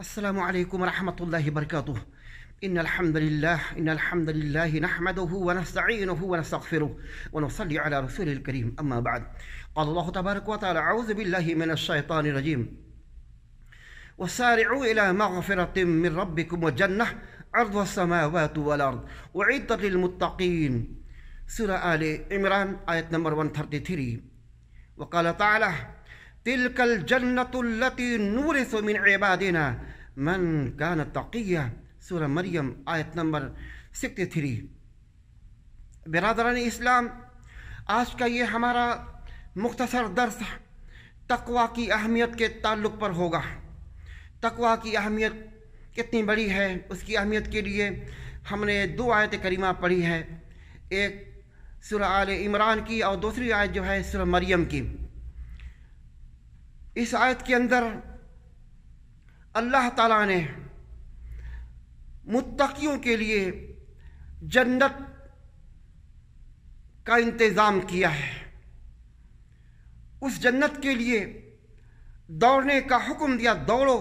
السلام عليكم ورحمة الله وبركاته إن الحمد لله إن الحمد لله نحمده ونستعينه ونستغفره ونصلي على رسول الكريم أما بعد قال الله تبارك وتعالى أعوذ بالله من الشيطان الرجيم وسارعوا إلى مغفرة من ربكم وجنة عرض السماوات والأرض وعدت للمتقين سورة آل عمران آية نمبر 133 وقال تعالى तिलकल जन्नतुल्लती नूर सुमिन एबादिना मन कान तकिया सूर मरियम आयत नंबर सिक्सटी थ्री बरदरान इस्लाम आज का ये हमारा मुख्तसर दर्स तकवा की अहमियत के ताल्लुक पर होगा तकवा की अहमियत कितनी बड़ी है उसकी अहमियत के लिए हमने दो आयत करीमा पढ़ी है एक सुर आल इमरान की और दूसरी आयत जो है सुर मरियम की इस आयत के अंदर अल्लाह ताला ने मुत्तकियों के लिए जन्नत का इंतज़ाम किया है उस जन्नत के लिए दौड़ने का हुक्म दिया दौड़ो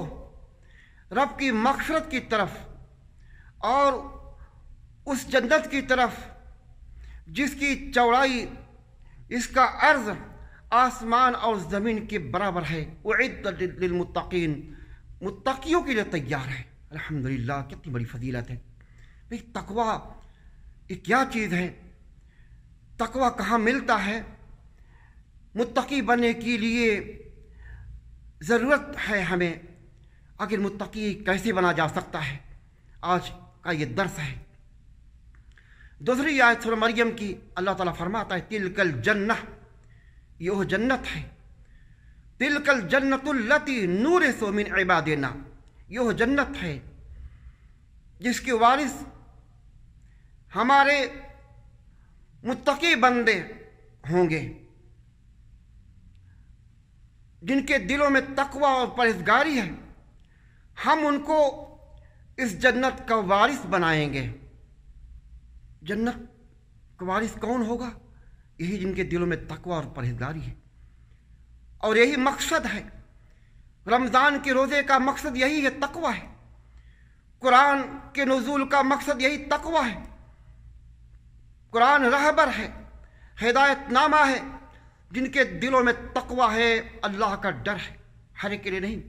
रब की मकसरत की तरफ और उस जन्नत की तरफ जिसकी चौड़ाई इसका अर्ज़ आसमान और ज़मीन के बराबर है उद्दतमतकीन मुतकीयों के लिए तैयार है अल्हम्दुलिल्लाह कितनी बड़ी फजीलत है भाई तकवा ये क्या चीज़ है तकवा कहाँ मिलता है मुतकी बनने के लिए ज़रूरत है हमें आखिर मुतकी कैसे बना जा सकता है आज का ये दर्स है दूसरी आयत सुर मरियम की अल्लाह ताला फरमाता है तिलकल जन्ना ये जन्नत है तिलकल जन्नतुल्लती नूर सोमिन इबादना ये यो जन्नत है जिसकी वारिस हमारे मुतकी बंदे होंगे जिनके दिलों में तकवा और परहेजगारी है हम उनको इस जन्नत का वारिस बनाएंगे जन्नत का वारिस कौन होगा यही जिनके दिलों में तकवा और परहेजगारी है और यही मकसद है रमज़ान के रोज़े का मकसद यही है तकवा है कुरान के नजूल का मकसद यही तकवा है कुरान रहबर है हिदायत नामा है जिनके दिलों में तकवा है अल्लाह का डर है हर एक के लिए नहीं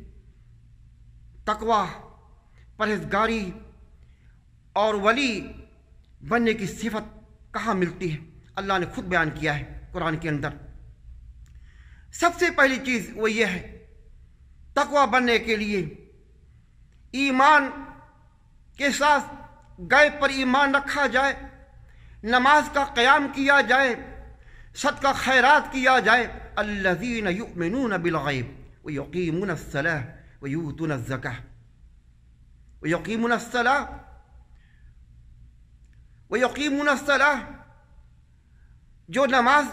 तकवा परहेजगारी और वली बनने की सिफत कहाँ मिलती है अल्लाह ने खुद बयान किया है कुरान के अंदर सबसे पहली चीज़ वो ये है तकवा बनने के लिए ईमान के साथ गैब पर ईमान रखा जाए नमाज का क़्याम किया जाए सद का खैरात किया जाए अल्लाजीन युमिनून बिलगैब व यकीमून सलाह व यूतून ज़का व यकीमून सलाह व यकीमून सलाह जो नमाज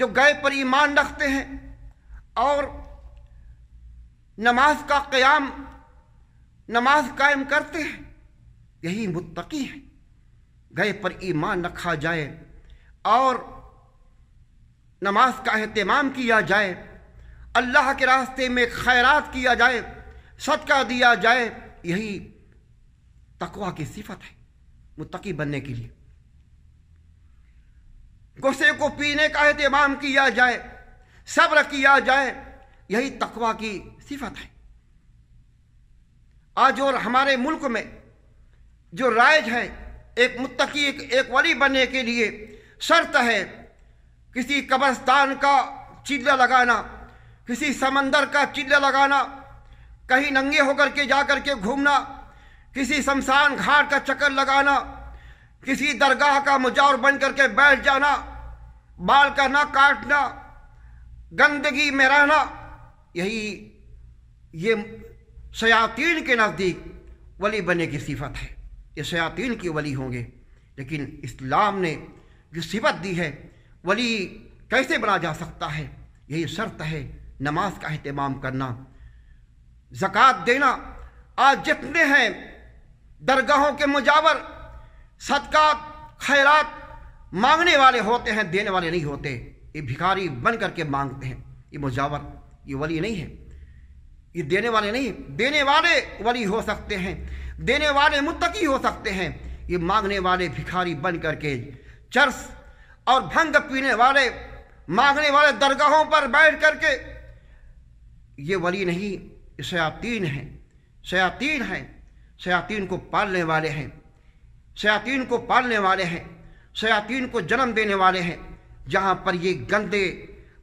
जो गए पर ईमान रखते हैं और नमाज का क़याम नमाज कायम करते हैं यही मुत्तकी है गए पर ईमान रखा जाए और नमाज का अहतमाम किया जाए अल्लाह के रास्ते में खैरात किया जाए सदका दिया जाए यही तकवा की सिफत है मुत्तकी बनने के लिए गुस्से को पीने का अहतमाम किया जाए सब्र किया जाए यही तकवा की सिफत है आज और हमारे मुल्क में जो राइज है एक मुतकी एक, एक वली बनने के लिए शर्त है किसी कब्रस्तान का चिल्ला लगाना किसी समंदर का चिल्ला लगाना कहीं नंगे होकर के जा कर के घूमना किसी शमशान घाट का चक्कर लगाना किसी दरगाह का मुजावर बन करके बैठ जाना बाल का ना काटना गंदगी में रहना यही ये शयातीन के नज़दीक वली बने की सिफत है ये शयातीन की वली होंगे लेकिन इस्लाम ने जो सिफत दी है वली कैसे बना जा सकता है यही शर्त है नमाज का अहतमाम करना जक़ात देना आज जितने हैं दरगाहों के मुजावर सदका खैरात मांगने वाले होते हैं देने वाले नहीं होते ये भिखारी बन करके मांगते हैं ये मुजावर ये वली नहीं है ये देने वाले नहीं देने वाले वली हो सकते हैं देने वाले मुत्तकी हो सकते हैं ये मांगने वाले भिखारी बन करके चर्स और भंग पीने वाले मांगने वाले दरगाहों पर बैठ करके ये वली नहीं शयातीन हैं शयातीन हैं शयातीन को पालने वाले हैं शयातीन को पालने वाले हैं शयातीन को जन्म देने वाले हैं जहाँ पर ये गंदे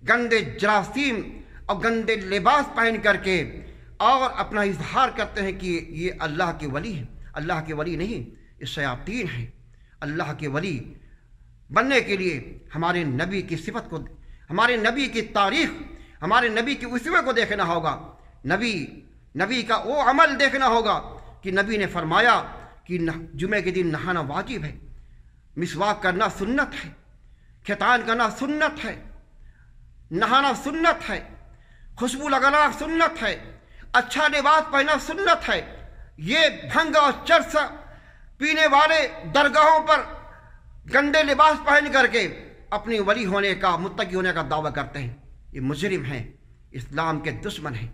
गंदे जरासीम और गंदे लिबास पहन करके और अपना इजहार करते हैं कि ये अल्लाह के वली हैं अल्लाह के वली नहीं ये शयातीन हैं अल्लाह के वली बनने के लिए हमारे नबी की सिफत को हमारे नबी की तारीख हमारे नबी की उसवे को देखना होगा नबी नबी का वो अमल देखना होगा कि नबी ने फरमाया कि जुमे के दिन नहाना वाजिब है मिसवाक करना सुन्नत है खेतान करना सुन्नत है नहाना सुन्नत है खुशबू लगाना सुन्नत है अच्छा लिबास पहनना सुन्नत है ये भंग और चर्च पीने वाले दरगाहों पर गंदे लिबास पहन करके अपनी वली होने का मुतकी होने का दावा करते हैं ये मुजरिम हैं इस्लाम के दुश्मन हैं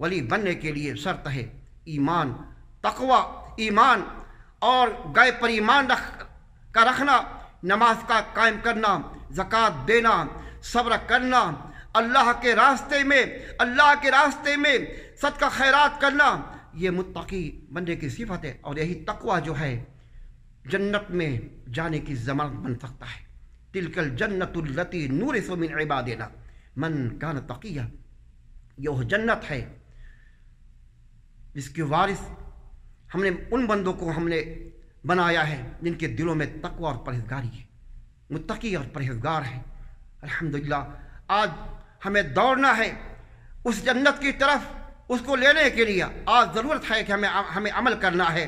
वली बनने के लिए शर्त है ईमान तकवा ईमान और गए पर ईमान रख का रखना नमाज का कायम करना ज़क़़त देना सब्र करना अल्लाह के रास्ते में अल्लाह के रास्ते में सद का खैरात करना ये मुत्तकी बनने की सिफत है और यही तकवा जो है जन्नत में जाने की जमानत बन सकता है तिलकल जन्नतुल्लती नूर सोमिन इबा देना मन कान तकिया यह जन्नत है जिसकी वारिस हमने उन बंदों को हमने बनाया है जिनके दिलों में तकवा और परहेजगारी है मुतकी और परहेजगार है अल्हम्दुलिल्लाह आज हमें दौड़ना है उस जन्नत की तरफ उसको लेने के लिए आज ज़रूरत है कि हमें हमें अमल करना है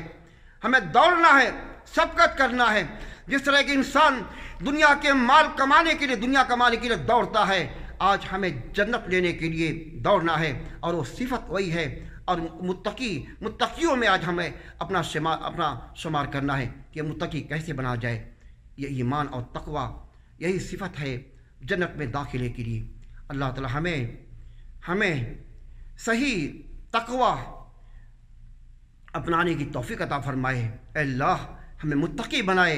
हमें दौड़ना है सबकत करना है जिस तरह के इंसान दुनिया के माल कमाने के लिए दुनिया कमाने के लिए दौड़ता है आज हमें जन्नत लेने के लिए दौड़ना है और वो सिफत वही है और मुत्तकी मुत्तकियों में आज हमें अपना शुमार अपना शुमार करना है कि मुत्तकी कैसे बना जाए ये ईमान और तकवा यही सिफत है जन्नत में दाखिले के लिए अल्लाह ताला हमें हमें सही तकवा अपनाने की तोफ़ी अता फ़रमाए अल्लाह हमें मुत्तकी बनाए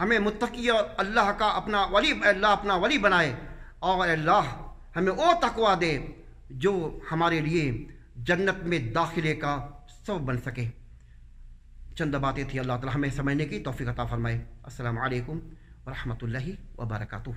हमें मुत्तकी और अल्लाह का अपना वली अल्लाह अपना वली बनाए और अल्लाह हमें वो तकवा दे जो हमारे लिए जन्नत में दाखिले का सब बन सके चंद बातें थी अल्लाह ताला हमें समझने की तोफ़ी अता फ़रमाए असल वरहमल वबरकू